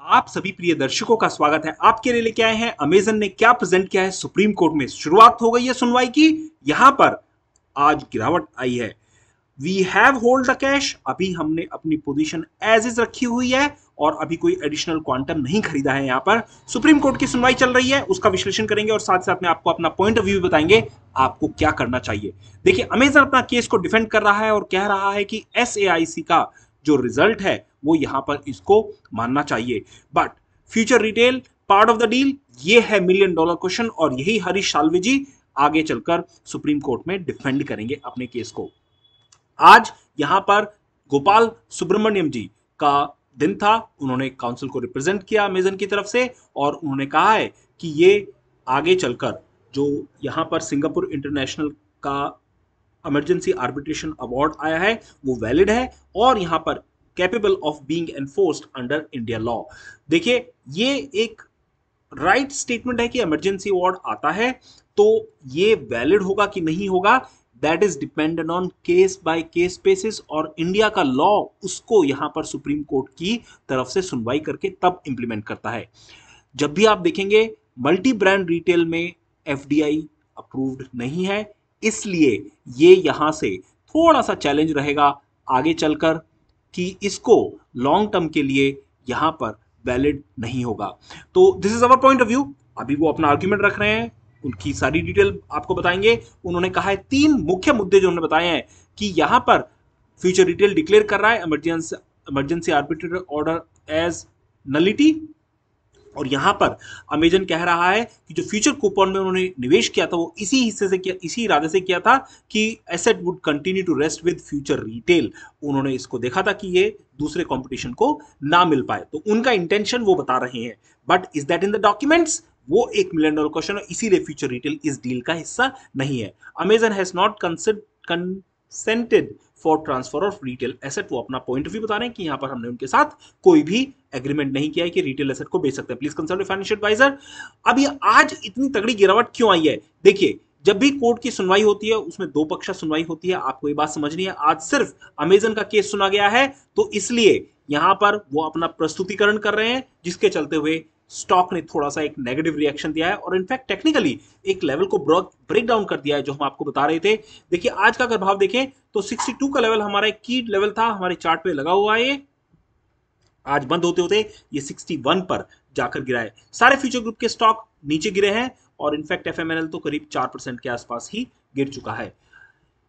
आप सभी प्रिय दर्शकों का स्वागत है आपके लिए लेके आए हैं अमेजन ने क्या प्रेजेंट किया है सुप्रीम कोर्ट में शुरुआत हो गई है सुनवाई की यहां पर आज गिरावट आई है we have hold the cash अभी हमने अपनी पोजीशन एज इज रखी हुई है और अभी कोई एडिशनल क्वांटम नहीं खरीदा है यहां पर सुप्रीम कोर्ट की सुनवाई चल रही है उसका विश्लेषण करेंगे और साथ साथ में आपको अपना पॉइंट ऑफ व्यू बताएंगे आपको क्या करना चाहिए देखिए अमेजन अपना केस को डिफेंड कर रहा है और कह रहा है कि एस का जो रिजल्ट है वो यहाँ पर इसको मानना चाहिए but future retail part of the deal ये है मिलियन डॉलर क्वेश्चन और यही हरीश सालवे जी आगे चलकर सुप्रीम कोर्ट में डिफेंड करेंगे अपने केस को आज यहां पर गोपाल सुब्रमण्यम जी का दिन था उन्होंने काउंसिल को रिप्रेजेंट किया अमेजन की तरफ से और उन्होंने कहा है कि ये आगे चलकर जो यहाँ पर सिंगापुर इंटरनेशनल का इमरजेंसी आर्बिट्रेशन अवार्ड आया है वो वैलिड है और यहाँ पर capable of being enforced under India law देखिए ये एक राइट right स्टेटमेंट है कि इमरजेंसी अवार्ड आता है तो ये वैलिड होगा कि नहीं होगा that is dependent on case by case basis और इंडिया का लॉ उसको यहां पर सुप्रीम कोर्ट की तरफ से सुनवाई करके तब इंप्लीमेंट करता है जब भी आप देखेंगे मल्टी ब्रांड रिटेल में एफ अप्रूव्ड नहीं है इसलिए ये यहाँ से थोड़ा सा चैलेंज रहेगा आगे चलकर कि इसको लॉन्ग टर्म के लिए यहाँ पर वैलिड नहीं होगा तो this is our point of view अभी वो अपना आर्ग्यूमेंट रख रहे हैं उनकी सारी डिटेल आपको बताएंगे उन्होंने कहा है तीन मुख्य मुद्दे जो उन्होंने बताए हैं कि यहाँ पर फ्यूचर डिटेल डिक्लेयर कर रहा है emergency emergency arbitrator order as nullity और यहाँ पर अमेजन कह रहा है कि जो फ्यूचर कूपन में उन्होंने निवेश किया था वो इसी हिस्से से किया इसी इरादे से किया था कि asset would continue to rest with future retail उन्होंने इसको देखा था कि ये दूसरे कंपटीशन को ना मिल पाए तो उनका इंटेंशन वो बता रहे हैं but is that in the documents वो एक मिलियन डॉलर क्वेश्चन है इसीलिए फ्यूचर रिटेल इस डील का हिस्सा नहीं है Amazon has not consented for transfer of retail asset वो अपना पॉइंट ऑफ व्यू बता रहे हैं कि यहां पर हमने उनके साथ कोई भी एग्रीमेंट नहीं किया है कि रिटेल एसेट को बेच सकते हैं प्लीज कंसल्ट फाइनेंशियल एडवाइजर अब ये आज इतनी तगड़ी गिरावट क्यों आई है देखिए जब भी कोर्ट की सुनवाई होती है उसमें दो पक्षा सुनवाई होती है आपको ये बात समझनी है आज सिर्फ अमेजन का केस सुना गया है तो इसलिए यहां पर वो अपना प्रस्तुतिकरण कर रहे हैं जिसके चलते हुए स्टॉक ने थोड़ा सा एक नेगेटिव रिएक्शन दिया है और इनफैक्ट टेक्निकली एक लेवल को ब्रेक डाउन कर दिया है जो हम आपको बता रहे थे देखिए आज का अगर भाव देखें तो 62 का लेवल हमारा एक की लेवल था हमारे चार्ट पे लगा हुआ है ये आज बंद होते होते ये 61 पर जाकर गिरा है सारे फ्यूचर ग्रुप के स्टॉक नीचे गिरे हैं और इनफैक्ट एफ तो करीब चार परसेंट के आसपास ही गिर चुका है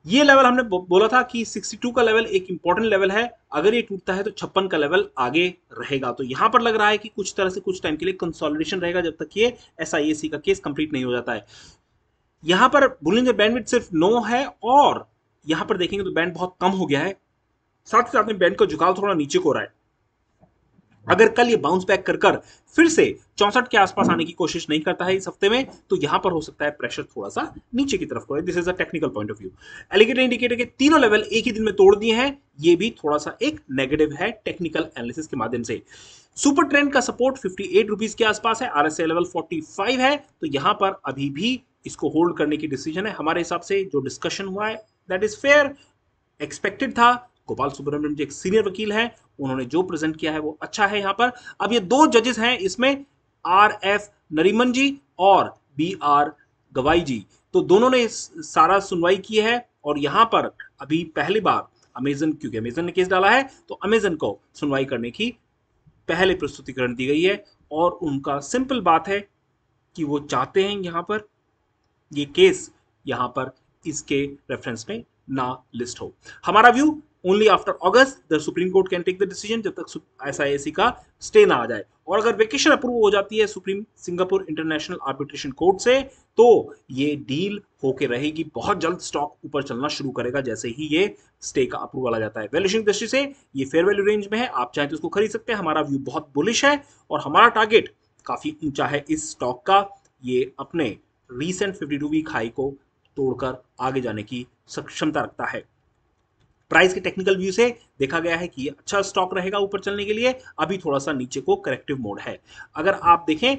ये लेवल हमने बोला था कि 62 का लेवल एक इंपॉर्टेंट लेवल है अगर ये टूटता है तो छप्पन का लेवल आगे रहेगा तो यहां पर लग रहा है कि कुछ तरह से कुछ टाइम के लिए कंसोलिडेशन रहेगा जब तक ये एस का केस कंप्लीट नहीं हो जाता है यहां पर बुलिंजर बैंडविड्थ सिर्फ नो है और यहां पर देखेंगे तो बैंड बहुत कम हो गया है साथ ही साथ में बैंड का झुकाव थोड़ा नीचे को रहा है अगर कल ये बाउंस बैक कर कर फिर से चौसठ के आसपास आने की कोशिश नहीं करता है इस हफ्ते में तो यहां पर हो सकता है प्रेशर थोड़ा सा नीचे की तरफ को this is a technical point of view alligator indicator के तीनों लेवल एक ही दिन में तोड़ दिए हैं ये भी थोड़ा सा एक नेगेटिव है टेक्निकल एनालिसिस के माध्यम से सुपर ट्रेंड का सपोर्ट फिफ्टी एट रुपीज के आसपास है आर लेवल फोर्टी फाइव है तो यहां पर अभी भी इसको होल्ड करने की डिसीजन है हमारे हिसाब से जो डिस्कशन हुआ है दैट इज फेयर एक्सपेक्टेड था गोपाल सुब्रमण्यम जी एक सीनियर वकील हैं उन्होंने जो प्रेजेंट किया है वो अच्छा है यहाँ पर अब ये दो जजेस हैं इसमें आर एफ नरीमन जी और बी आर गवाई जी तो दोनों ने सारा सुनवाई की है और यहाँ पर अभी पहली बार अमेजन क्योंकि अमेजन ने केस डाला है तो अमेजन को सुनवाई करने की पहले प्रस्तुतिकरण दी गई है और उनका सिंपल बात है कि वो चाहते हैं यहाँ पर ये केस यहाँ पर इसके रेफरेंस में ना लिस्ट हो हमारा view only after August the Supreme Court can take the decision जब तक एस का स्टे ना आ जाए और अगर वेकेशन अप्रूव हो जाती है supreme Singapore International Arbitration Court से तो ये डील होके रहेगी बहुत जल्द स्टॉक ऊपर चलना शुरू करेगा जैसे ही ये स्टे का अप्रूवल आ जाता है वैल्यूशन दृष्टि से ये फेयर वैल्यू रेंज में है आप चाहें तो उसको खरीद सकते हैं हमारा व्यू बहुत बुलिश है और हमारा टारगेट काफ़ी ऊंचा है इस स्टॉक का ये अपने रीसेंट 52 वीक हाई को तोड़कर आगे जाने की सक्षमता रखता है प्राइस के टेक्निकल व्यू से देखा गया है कि अच्छा स्टॉक रहेगा ऊपर चलने के लिए अभी थोड़ा सा नीचे को करेक्टिव मोड है अगर आप देखें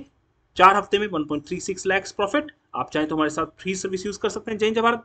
चार हफ्ते में 1.36 लाख प्रॉफिट आप चाहें तो हमारे साथ फ्री सर्विस यूज कर सकते हैं जय भारत